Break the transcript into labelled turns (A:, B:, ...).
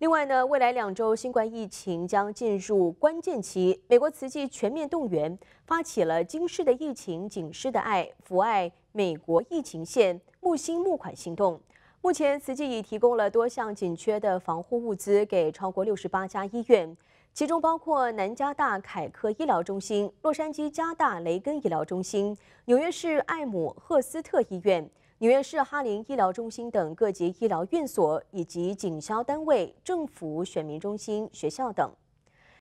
A: 另外呢，未来两周新冠疫情将进入关键期。美国慈济全面动员，发起了“惊世的疫情，警世的爱，福爱美国疫情线木星募款行动”。目前，慈济已提供了多项紧缺的防护物资给超过六十八家医院，其中包括南加大凯克医疗中心、洛杉矶加大雷根医疗中心、纽约市艾姆赫斯特医院。纽约市哈林医疗中心等各级医疗院所，以及警消单位、政府、选民中心、学校等。